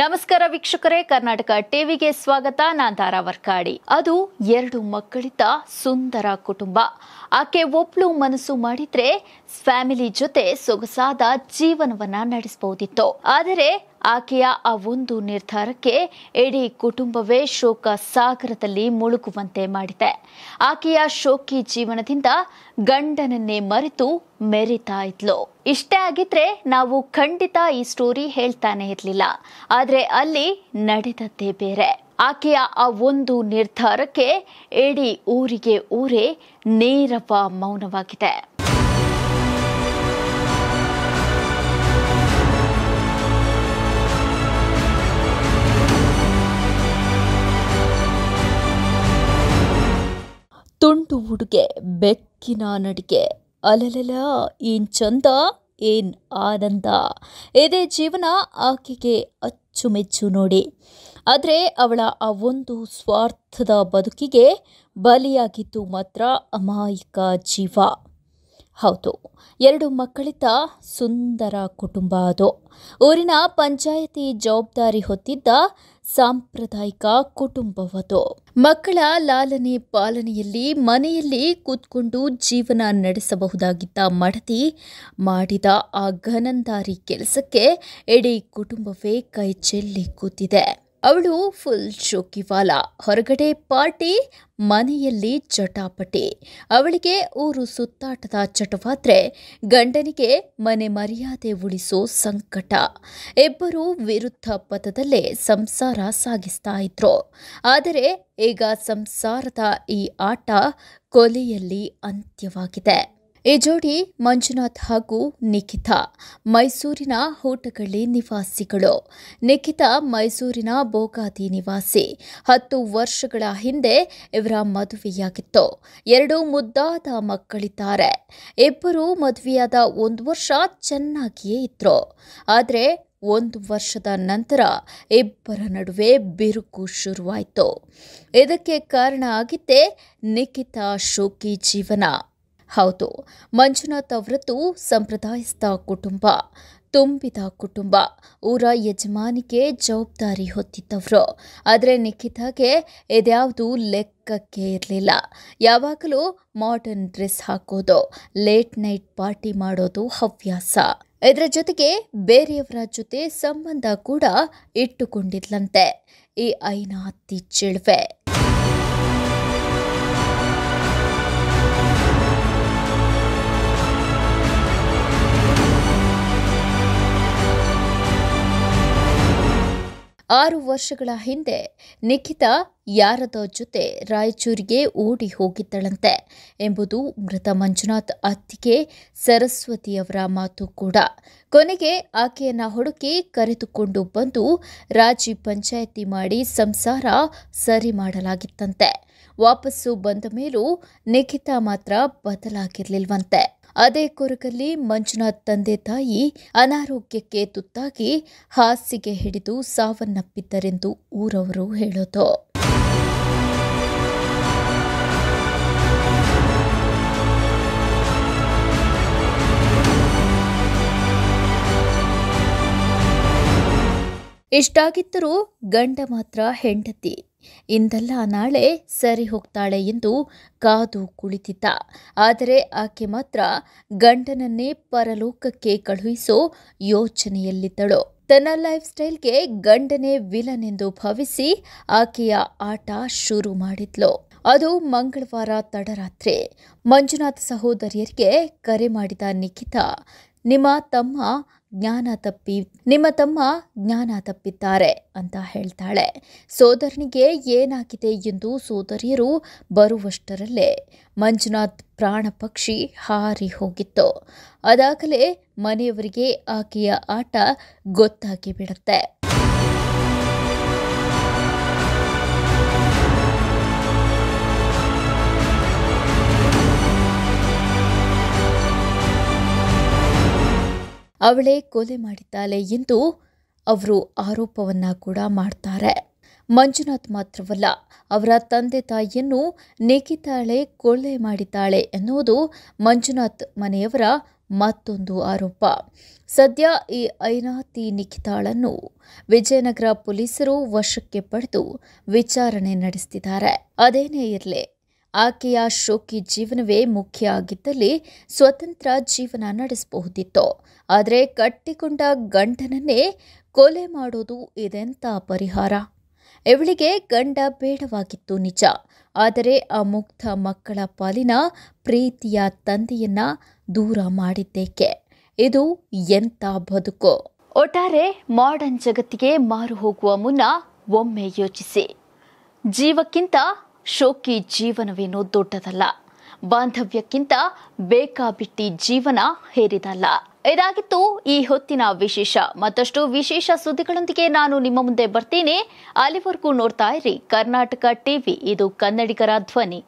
ನಮಸ್ಕಾರ ವೀಕ್ಷಕರೇ ಕರ್ನಾಟಕ ಟಿವಿಗೆ ಸ್ವಾಗತ ನಾನ್ ಧಾರಾವರ್ಕಾಡಿ ಅದು ಎರಡು ಮಕ್ಕಳಿದ್ದ ಸುಂದರ ಕುಟುಂಬ ಆಕೆ ಒಬ್ಳು ಮನಸ್ಸು ಮಾಡಿದ್ರೆ ಫ್ಯಾಮಿಲಿ ಜೊತೆ ಸೊಗಸಾದ ಜೀವನವನ್ನ ನಡೆಸಬಹುದಿತ್ತು ಆದರೆ ಆಕೆಯ ಆ ಒಂದು ನಿರ್ಧಾರಕ್ಕೆ ಇಡೀ ಕುಟುಂಬವೇ ಶೋಕ ಸಾಗರದಲ್ಲಿ ಮುಳುಗುವಂತೆ ಮಾಡಿದೆ ಆಕೆಯ ಶೋಕಿ ಜೀವನದಿಂದ ಗಂಡನನ್ನೇ ಮರೆತು ಮೆರಿತಾ ಇದ್ಲು ಇಷ್ಟೇ ಆಗಿದ್ರೆ ನಾವು ಖಂಡಿತ ಈ ಸ್ಟೋರಿ ಹೇಳ್ತಾನೆ ಇರಲಿಲ್ಲ ಆದರೆ ಅಲ್ಲಿ ನಡೆದದ್ದೇ ಬೇರೆ ಆಕೆಯ ಆ ಒಂದು ನಿರ್ಧಾರಕ್ಕೆ ಇಡೀ ಊರಿಗೆ ಊರೇ ನೇರವ ಮೌನವಾಗಿದೆ ಉಡುಗೆ ಬೆಕ್ಕಿನ ನಡಿಗೆ ಅಲಲಲ ಏನ್ ಚಂದ ಏನ್ ಆನಂದ ಇದೇ ಜೀವನ ಆಕೆಗೆ ಅಚ್ಚುಮೆಚ್ಚು ನೋಡಿ ಆದರೆ ಅವಳ ಆ ಒಂದು ಸ್ವಾರ್ಥದ ಬದುಕಿಗೆ ಬಲಿಯಾಗಿದ್ದು ಮಾತ್ರ ಅಮಾಯಿಕ ಜೀವ ಹೌದು ಎರಡು ಮಕ್ಕಳಿದ್ದ ಸುಂದರ ಕುಟುಂಬ ಅದು ಊರಿನ ಪಂಚಾಯತಿ ಜವಾಬ್ದಾರಿ ಹೊತ್ತಿದ್ದ ಸಾಂಪ್ರದಾಯಿಕ ಕುಟುಂಬವದು ಮಕ್ಕಳ ಲಾಲನೆ ಪಾಲನೆಯಲ್ಲಿ ಮನೆಯಲ್ಲಿ ಕೂತ್ಕೊಂಡು ಜೀವನ ನಡೆಸಬಹುದಾಗಿದ್ದ ಮಡತಿ ಮಾಡಿದ ಆ ಘನಂದಾರಿ ಕೆಲಸಕ್ಕೆ ಇಡೀ ಕುಟುಂಬವೇ ಕೈ ಚೆಲ್ಲಿ ಕೂತಿದೆ ಅವಳು ಫುಲ್ ಶೋಕಿವಾಲ ಹೊರಗಡೆ ಪಾರ್ಟಿ ಮನೆಯಲ್ಲಿ ಚಟಾಪಟಿ ಅವಳಿಗೆ ಊರು ಸುತ್ತಾಟದ ಚಟವಾದ್ರೆ ಗಂಡನಿಗೆ ಮನೆ ಮರ್ಯಾದೆ ಉಳಿಸೋ ಸಂಕಟ ಇಬ್ಬರು ವಿರುದ್ಧ ಪಥದಲ್ಲೇ ಸಂಸಾರ ಸಾಗಿಸ್ತಾ ಇದ್ರು ಆದರೆ ಈಗ ಸಂಸಾರದ ಈ ಆಟ ಕೊಲೆಯಲ್ಲಿ ಅಂತ್ಯವಾಗಿದೆ ಈ ಜೋಡಿ ಮಂಜುನಾಥ್ ಹಾಗೂ ನಿಖಿತಾ ಮೈಸೂರಿನ ಹೋಟಗಳ್ಳಿ ನಿವಾಸಿಗಳು ನಿಖಿತಾ ಮೈಸೂರಿನ ಬೋಗಾದಿ ನಿವಾಸಿ ಹತ್ತು ವರ್ಷಗಳ ಹಿಂದೆ ಇವರ ಮದುವೆಯಾಗಿತ್ತು ಎರಡು ಮುದ್ದಾದ ಮಕ್ಕಳಿದ್ದಾರೆ ಇಬ್ಬರು ಮದುವೆಯಾದ ಒಂದು ವರ್ಷ ಚೆನ್ನಾಗಿಯೇ ಇದ್ರು ಆದರೆ ಒಂದು ವರ್ಷದ ನಂತರ ಇಬ್ಬರ ನಡುವೆ ಬಿರುಕು ಶುರುವಾಯಿತು ಇದಕ್ಕೆ ಕಾರಣ ಆಗಿದ್ದೆ ನಿಖಿತಾ ಶೋಕಿ ಜೀವನ ಹೌದು ಮಂಜುನಾಥ್ ಅವರದ್ದು ಸಂಪ್ರದಾಯಸ್ಥ ಕುಟುಂಬ ತುಂಬಿದ ಕುಟುಂಬ ಊರ ಯಜಮಾನಿಗೆ ಜವಾಬ್ದಾರಿ ಹೊತ್ತಿದ್ದವರು ಆದರೆ ನಿಖಿತಾಗೆ ಇದ್ಯಾವುದು ಲೆಕ್ಕಕ್ಕೆ ಇರಲಿಲ್ಲ ಯಾವಾಗಲೂ ಮಾಡರ್ನ್ ಡ್ರೆಸ್ ಹಾಕೋದು ಲೇಟ್ ನೈಟ್ ಪಾರ್ಟಿ ಮಾಡೋದು ಹವ್ಯಾಸ ಇದರ ಜೊತೆಗೆ ಬೇರೆಯವರ ಜೊತೆ ಸಂಬಂಧ ಕೂಡ ಇಟ್ಟುಕೊಂಡಿದ್ಲಂತೆ ಈ ಐನಾತಿ ಚಿಳುವೆ ಆರು ವರ್ಷಗಳ ಹಿಂದೆ ನಿಖಿತಾ ಯಾರದ ಜೊತೆ ರಾಯಚೂರಿಗೆ ಓಡಿ ಹೋಗಿದ್ದಳಂತೆ ಎಂಬುದು ಮೃತ ಮಂಜುನಾಥ್ ಅತ್ತಿಗೆ ಸರಸ್ವತಿಯವರ ಮಾತು ಕೂಡ ಕೊನೆಗೆ ಆಕೆಯನ್ನು ಹುಡುಕಿ ಕರೆದುಕೊಂಡು ಬಂದು ರಾಜಿ ಪಂಚಾಯಿತಿ ಮಾಡಿ ಸಂಸಾರ ಸರಿ ಮಾಡಲಾಗಿತ್ತಂತೆ ವಾಪಸ್ಸು ಬಂದ ಮೇಲೂ ನಿಖಿತಾ ಮಾತ್ರ ಬದಲಾಗಿರಲಿಲ್ವಂತೆ ಅದೇ ಕೊರಗಲ್ಲಿ ಮಂಜುನಾಥ್ ತಂದೆ ತಾಯಿ ಅನಾರೋಗ್ಯಕ್ಕೆ ತುತ್ತಾಗಿ ಹಾಸಿಗೆ ಹಿಡಿದು ಸಾವನ್ನಪ್ಪಿದ್ದರೆಂದು ಊರವರು ಹೇಳೋದು ಇಷ್ಟಾಗಿದ್ದರೂ ಗಂಡ ಮಾತ್ರ ಹೆಂಡತಿ ಇಂದಲ್ಲ ನಾಳೆ ಸರಿ ಹೋಗ್ತಾಳೆ ಎಂದು ಕಾದು ಕುಳಿತಿದ್ದ ಆದರೆ ಆಕೆ ಮಾತ್ರ ಗಂಡನನ್ನೇ ಪರಲೋಕಕ್ಕೆ ಕಳುಹಿಸೋ ಯೋಚನೆಯಲ್ಲಿದ್ದಳು ತನ್ನ ಲೈಫ್ ಸ್ಟೈಲ್ಗೆ ಗಂಡನೇ ವಿಲನ್ ಎಂದು ಭಾವಿಸಿ ಆಕೆಯ ಆಟ ಶುರು ಮಾಡಿದ್ಲು ಅದು ಮಂಗಳವಾರ ತಡರಾತ್ರಿ ಮಂಜುನಾಥ್ ಸಹೋದರಿಯರಿಗೆ ಕರೆ ಮಾಡಿದ ನಿಖಿತಾ ನಿಮ್ಮ ತಮ್ಮ ಜ್ಞಾನ ತಪ್ಪಿ ನಿಮ್ಮ ತಮ್ಮ ಜ್ಞಾನ ತಪ್ಪಿದ್ದಾರೆ ಅಂತ ಹೇಳ್ತಾಳೆ ಸೋದರನಿಗೆ ಏನಾಗಿದೆ ಎಂದು ಸೋದರಿಯರು ಬರುವಷ್ಟರಲ್ಲೇ ಮಂಜುನಾಥ್ ಪ್ರಾಣ ಪಕ್ಷಿ ಹಾರಿ ಹೋಗಿತ್ತು ಅದಾಗಲೇ ಮನೆಯವರಿಗೆ ಆಕೆಯ ಆಟ ಗೊತ್ತಾಗಿ ಬಿಡುತ್ತೆ ಅವಳೇ ಕೊಲೆ ಮಾಡಿದ್ದಾಳೆ ಎಂದು ಅವರು ಆರೋಪವನ್ನು ಕೂಡ ಮಾಡ್ತಾರೆ ಮಂಜುನಾಥ್ ಮಾತ್ರವಲ್ಲ ಅವರ ತಂದೆ ತಾಯಿಯನ್ನು ನಿಖಿತಾಳೆ ಕೊಲೆ ಮಾಡಿದ್ದಾಳೆ ಎನ್ನುವುದು ಮಂಜುನಾಥ್ ಮನೆಯವರ ಮತ್ತೊಂದು ಆರೋಪ ಸದ್ಯ ಈ ಐನಾತಿ ನಿಖಿತಾಳನ್ನು ವಿಜಯನಗರ ಪೊಲೀಸರು ವಶಕ್ಕೆ ಪಡೆದು ವಿಚಾರಣೆ ನಡೆಸ್ತಿದ್ದಾರೆ ಅದೇನೇ ಇರಲಿ ಆಕೆಯ ಶೋಕಿ ಜೀವನವೇ ಮುಖ್ಯ ಆಗಿದ್ದಲ್ಲಿ ಸ್ವತಂತ್ರ ಜೀವನ ನಡೆಸಬಹುದಿತ್ತು ಆದರೆ ಕಟ್ಟಿಕೊಂಡ ಗಂಡನನ್ನೇ ಕೊಲೆ ಮಾಡೋದು ಇದೆಂಥ ಪರಿಹಾರ ಇವಳಿಗೆ ಗಂಡ ಬೇಡವಾಗಿತ್ತು ನಿಜ ಆದರೆ ಆ ಮುಕ್ತ ಮಕ್ಕಳ ಪಾಲಿನ ಪ್ರೀತಿಯ ತಂದೆಯನ್ನ ದೂರ ಮಾಡಿದ್ದೇಕೆ ಇದು ಎಂಥ ಬದುಕು ಒಟ್ಟಾರೆ ಮಾಡರ್ನ್ ಜಗತ್ತಿಗೆ ಮಾರು ಹೋಗುವ ಮುನ್ನ ಒಮ್ಮೆ ಯೋಚಿಸಿ ಜೀವಕ್ಕಿಂತ ಶೋಕಿ ಜೀವನವೇನು ದೊಡ್ಡದಲ್ಲ ಬಾಂಧವ್ಯಕ್ಕಿಂತ ಬೇಕಾಬಿಟ್ಟಿ ಜೀವನ ಹೇರಿದಲ್ಲ ಇದಾಗಿತ್ತು ಈ ಹೊತ್ತಿನ ವಿಶೇಷ ಮತ್ತಷ್ಟು ವಿಶೇಷ ಸುದ್ದಿಗಳೊಂದಿಗೆ ನಾನು ನಿಮ್ಮ ಮುಂದೆ ಬರ್ತೀನಿ ಅಲ್ಲಿವರೆಗೂ ನೋಡ್ತಾ ಇರಿ ಕರ್ನಾಟಕ ಟಿವಿ ಇದು ಕನ್ನಡಿಗರ ಧ್ವನಿ